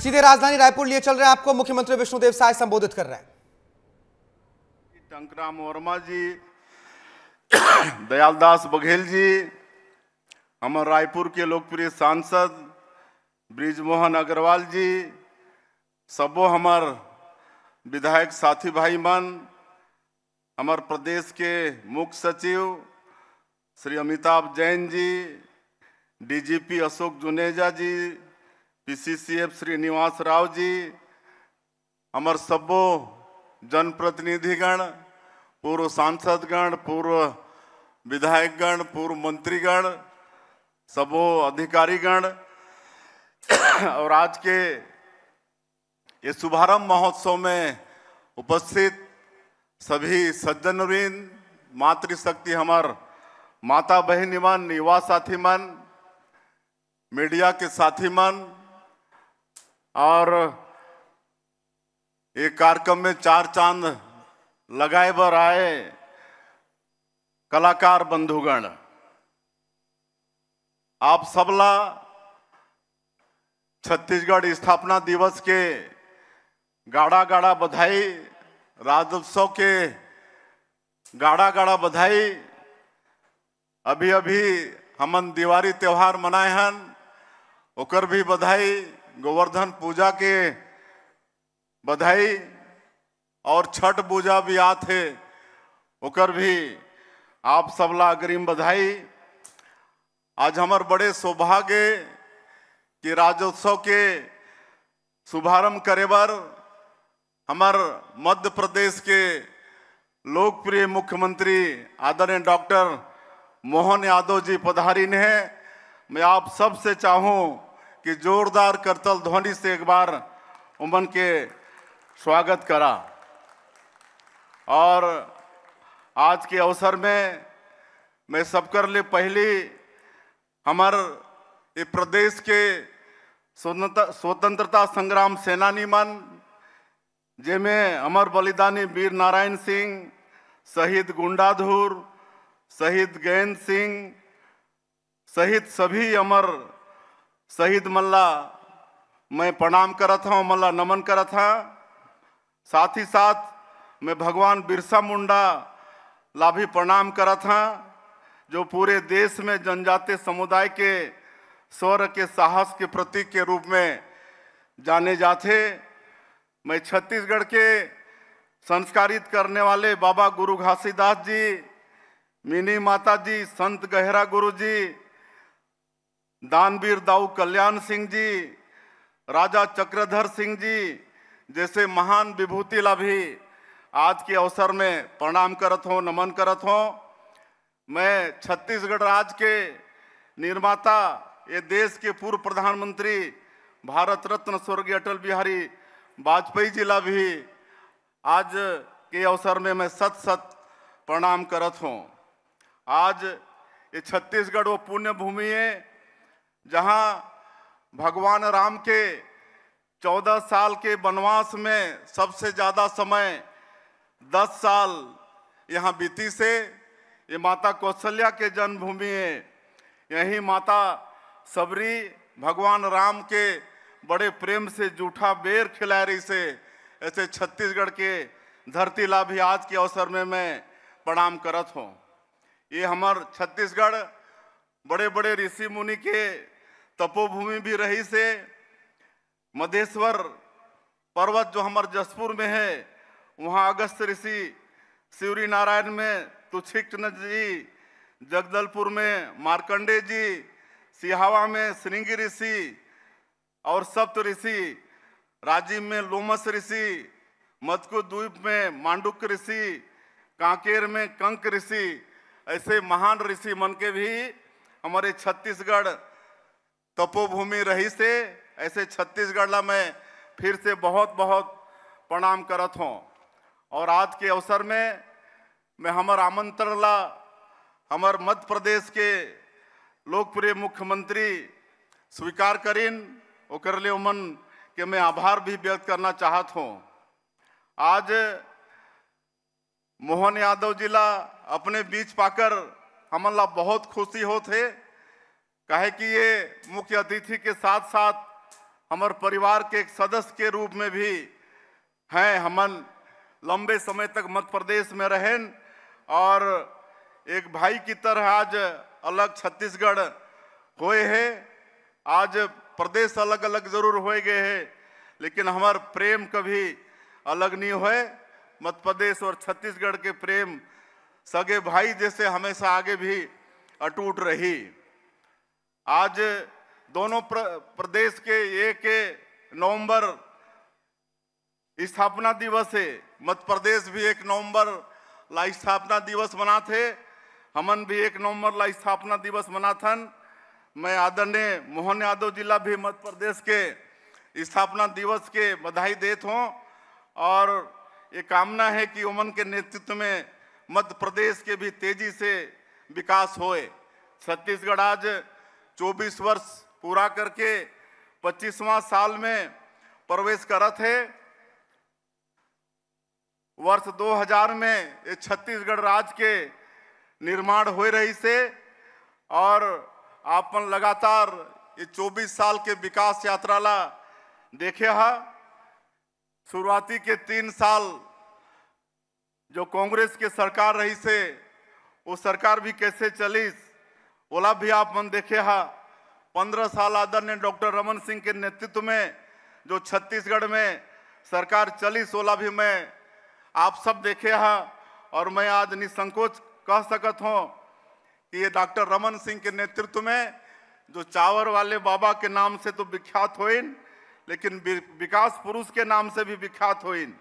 सीधे राजधानी रायपुर लिए चल रहे हैं आपको मुख्यमंत्री विष्णुदेव साय संबोधित कर रहे हैं टंकराम वर्मा जी दयालदास बघेल जी हमारे रायपुर के लोकप्रिय सांसद ब्रिजमोहन अग्रवाल जी सबो हमार विधायक साथी भाई मन हमार प्रदेश के मुख्य सचिव श्री अमिताभ जैन जी डीजीपी अशोक जुनेजा जी पीसीसीएफ श्रीनिवास राव जी हमार सबो जनप्रतिनिधिगण पूर्व सांसदगण पूर्व विधायकगण पूर्व मंत्रीगण सबो अधिकारीगण और आज के ये शुभारंभ महोत्सव में उपस्थित सभी सज्जनवृंद मातृशक्ति हमार माता बहनी मन युवा साथी मन मीडिया के साथी मन और ये कार्यक्रम में चार चांद लगाए बर आए कलाकार बंधुगण आप सबला छत्तीसगढ़ स्थापना दिवस के गाढ़ा गाढ़ा बधाई राजोत्सव के गाढ़ा गाढ़ा बधाई अभी अभी हमन दिवाली त्यौहार मनाए हन ओकर भी बधाई गोवर्धन पूजा के बधाई और छठ पूजा भी आ थे उकर भी आप सबला अग्रिम बधाई आज हमार बड़े सौभाग्य कि राज्योत्सव के शुभारंभ करे बर हमार मध्य प्रदेश के लोकप्रिय मुख्यमंत्री आदरणीय डॉक्टर मोहन यादव जी पधारी ने मैं आप सबसे चाहूँ कि जोरदार करतल ध्वनि से एक बार उमन के स्वागत करा और आज के अवसर में मैं सबकर ले पहली हमार ये प्रदेश के स्वतंत्रता स्वतंत्रता संग्राम सेनानी मन जैमें अमर बलिदानी वीर नारायण सिंह शहीद गुंडाधुर शहीद गेंद सिंह शहीद सभी अमर शहीद मल्ला मैं प्रणाम करत हूँ मल्ला नमन करत हूँ साथ ही साथ मैं भगवान बिरसा मुंडा ला भी प्रणाम करत हूँ जो पूरे देश में जनजातीय समुदाय के स्वर के साहस के प्रतीक के रूप में जाने जाते मैं छत्तीसगढ़ के संस्कारित करने वाले बाबा गुरु घासीदास जी मिनी माता जी संत गहरा गुरु जी दानवीर दाऊ कल्याण सिंह जी राजा चक्रधर सिंह जी जैसे महान विभूति भी आज के अवसर में प्रणाम करत हूँ नमन करत हूँ मैं छत्तीसगढ़ राज्य के निर्माता ये देश के पूर्व प्रधानमंत्री भारत रत्न स्वर्गीय अटल बिहारी वाजपेयी ला भी आज के अवसर में मैं सत सत प्रणाम करत हूँ आज ये छत्तीसगढ़ वो पुण्य भूमि है जहां भगवान राम के चौदह साल के वनवास में सबसे ज़्यादा समय दस साल यहाँ बीती से ये माता कौशल्या के जन्मभूमि है यही माता सबरी भगवान राम के बड़े प्रेम से जूठा बेर खिला रही से ऐसे छत्तीसगढ़ के धरती भी आज के अवसर में मैं प्रणाम करत हूँ ये हमार छत्तीसगढ़ बड़े बड़े ऋषि मुनि के तपोभूमि भी रही से मधेश्वर पर्वत जो हमारे जसपुर में है वहाँ अगस्त ऋषि शिवरी नारायण में तुछिक्न जी जगदलपुर में मार्कंडे जी सिहावा में श्रृंगी ऋषि और सप्त ऋषि राजीव में लोमस ऋषि मधकु द्वीप में मांडुक ऋषि कांकेर में कंक ऋषि ऐसे महान ऋषि मन के भी हमारे छत्तीसगढ़ तपोभूमि रही से ऐसे छत्तीसगढ़ ला मैं फिर से बहुत बहुत प्रणाम करत हूँ और आज के अवसर में मैं हमारे आमंत्रण ला हमार मध्य प्रदेश के लोकप्रिय मुख्यमंत्री स्वीकार करीन और लिए उमन के मैं आभार भी व्यक्त करना चाहत हूँ आज मोहन यादव जिला अपने बीच पाकर हमला बहुत खुशी हो थे कहे कि ये मुख्य अतिथि के साथ साथ हमारे परिवार के एक सदस्य के रूप में भी हैं हमन लंबे समय तक मध्य प्रदेश में रहें और एक भाई की तरह आज अलग छत्तीसगढ़ हुए हैं आज प्रदेश अलग अलग जरूर हो गए हैं लेकिन हमार प्रेम कभी अलग नहीं हुए मध्य प्रदेश और छत्तीसगढ़ के प्रेम सगे भाई जैसे हमेशा आगे भी अटूट रही आज दोनों प्र, प्रदेश के एक नवंबर स्थापना दिवस है मध्य प्रदेश भी एक नवंबर ला स्थापना दिवस मना थे हमन भी एक नवंबर ला स्थापना दिवस मना थन मैं आदरणीय मोहन यादव जिला भी मध्य प्रदेश के स्थापना दिवस के बधाई देत हूँ और ये कामना है कि उमन के नेतृत्व में मध्य प्रदेश के भी तेजी से विकास होए छत्तीसगढ़ आज चौबीस वर्ष पूरा करके पच्चीसवा साल में प्रवेश करत है वर्ष 2000 में ये छत्तीसगढ़ राज्य के निर्माण हो रही से और आपन लगातार ये 24 साल के विकास यात्रा ला देखे हा शुरुआती के तीन साल जो कांग्रेस के सरकार रही से वो सरकार भी कैसे चली ओला भी आप मन देखे हा पंद्रह साल आदरणीय डॉक्टर रमन सिंह के नेतृत्व में जो छत्तीसगढ़ में सरकार चली सोला भी मैं आप सब देखे हा और मैं आज निसंकोच कह सकत हूँ कि ये डॉक्टर रमन सिंह के नेतृत्व में जो चावर वाले बाबा के नाम से तो विख्यात होइन लेकिन विकास पुरुष के नाम से भी विख्यात होइन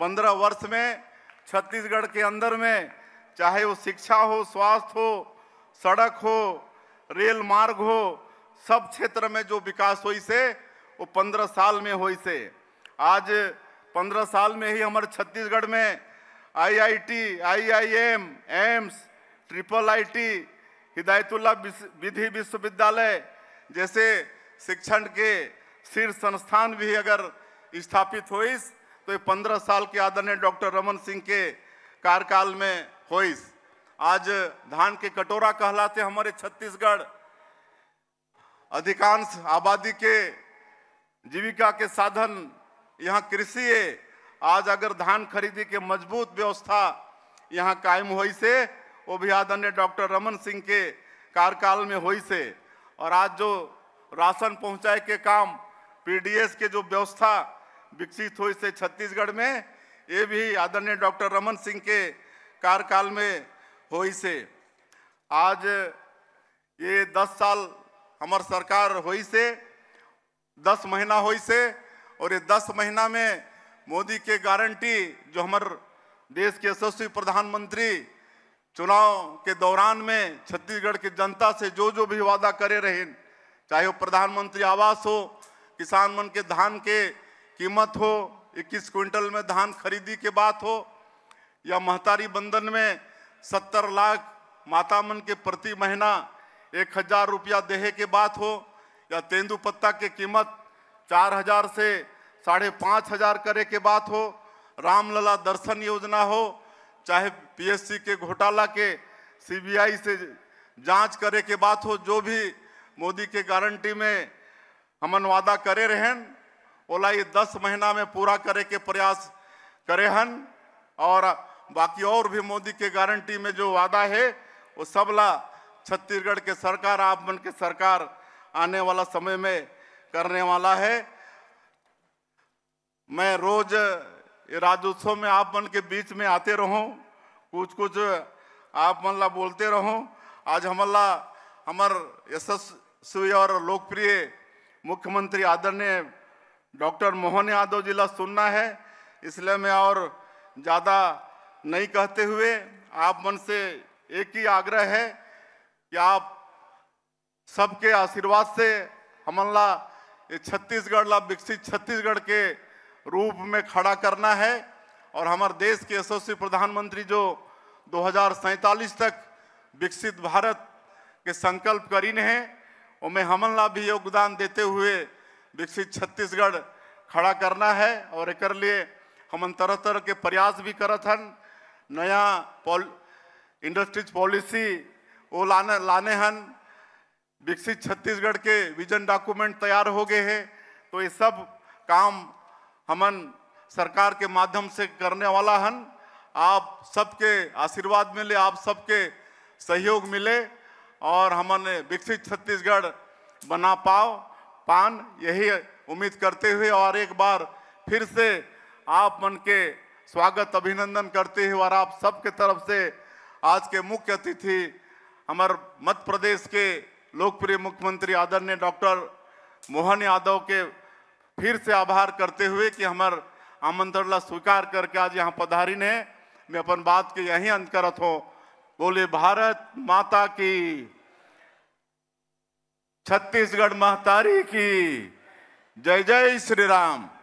पंद्रह वर्ष में छत्तीसगढ़ के अंदर में चाहे वो शिक्षा हो स्वास्थ्य हो सड़क हो रेल मार्ग हो सब क्षेत्र में जो विकास हो से वो पंद्रह साल में हो से आज पंद्रह साल में ही हमारे छत्तीसगढ़ में IIT, IIM, AIIMS triple IT, Hidayatullah विधि विश्वविद्यालय जैसे शिक्षण के शीर्ष संस्थान भी अगर स्थापित होइस तो ये पंद्रह साल के आदरणीय डॉक्टर रमन सिंह के कार्यकाल में होइस आज धान के कटोरा कहलाते हमारे छत्तीसगढ़ अधिकांश आबादी के जीविका के साधन यहाँ कृषि है आज अगर धान खरीदी के मजबूत व्यवस्था यहाँ कायम हुई से वो भी आदरणीय डॉक्टर रमन सिंह के कार्यकाल में हुई से और आज जो राशन पहुँचाए के काम पीडीएस के जो व्यवस्था विकसित हुई से छत्तीसगढ़ में ये भी आदरणीय डॉक्टर रमन सिंह के कार्यकाल में होई से आज ये दस साल हमार सरकार होई से दस महीना होई से और ये दस महीना में मोदी के गारंटी जो हमार देश के यशस्वी प्रधानमंत्री चुनाव के दौरान में छत्तीसगढ़ की जनता से जो जो भी वादा करे रहे चाहे वो प्रधानमंत्री आवास हो किसान मन के धान के कीमत हो इक्कीस क्विंटल में धान खरीदी के बात हो या महतारी बंधन में सत्तर लाख मातामन के प्रति महीना एक हजार रुपया देहे के बात हो या तेंदू पत्ता के कीमत चार हजार से साढ़े पाँच हजार करे के बात हो रामलला दर्शन योजना हो चाहे पीएससी के घोटाला के सीबीआई से जांच करे के बात हो जो भी मोदी के गारंटी में हमन वादा करे रहन ओला ये दस महीना में पूरा करे के प्रयास करे हन और बाकी और भी मोदी के गारंटी में जो वादा है वो सबला छत्तीसगढ़ के सरकार आप बन के सरकार आने वाला समय में करने वाला है मैं रोज राजोत्सव में आप मन के बीच में आते रहो कुछ कुछ आप मनला बोलते रहो आज हमला हमार यशस्वी और लोकप्रिय मुख्यमंत्री आदरणीय डॉक्टर मोहन यादव जिला सुनना है इसलिए मैं और ज़्यादा नहीं कहते हुए आप मन से एक ही आग्रह है कि आप सबके आशीर्वाद से हमला छत्तीसगढ़ ला विकसित छत्तीसगढ़ के रूप में खड़ा करना है और हमारे देश के यशस्वी प्रधानमंत्री जो दो तक विकसित भारत के संकल्प करीन है उनमें हमला भी योगदान देते हुए विकसित छत्तीसगढ़ खड़ा करना है और एक लिए हम तरह तरह के प्रयास भी करत हन नया पॉल इंडस्ट्रीज पॉलिसी वो लाने लाने हन विकसित छत्तीसगढ़ के विजन डॉक्यूमेंट तैयार हो गए हैं तो ये सब काम हमन सरकार के माध्यम से करने वाला हन आप सबके आशीर्वाद मिले आप सबके सहयोग मिले और हमने विकसित छत्तीसगढ़ बना पाओ पान यही उम्मीद करते हुए और एक बार फिर से आप मन के स्वागत अभिनंदन करते हुए और आप सबके तरफ से आज के मुख्य अतिथि हमारे मध्य प्रदेश के लोकप्रिय मुख्यमंत्री आदरणीय डॉक्टर मोहन यादव के फिर से आभार करते हुए कि हमार आमंत्रण स्वीकार करके आज यहाँ पधारी ने मैं अपन बात के यही अंत करत हूँ बोले भारत माता की छत्तीसगढ़ महतारी की जय जय श्री राम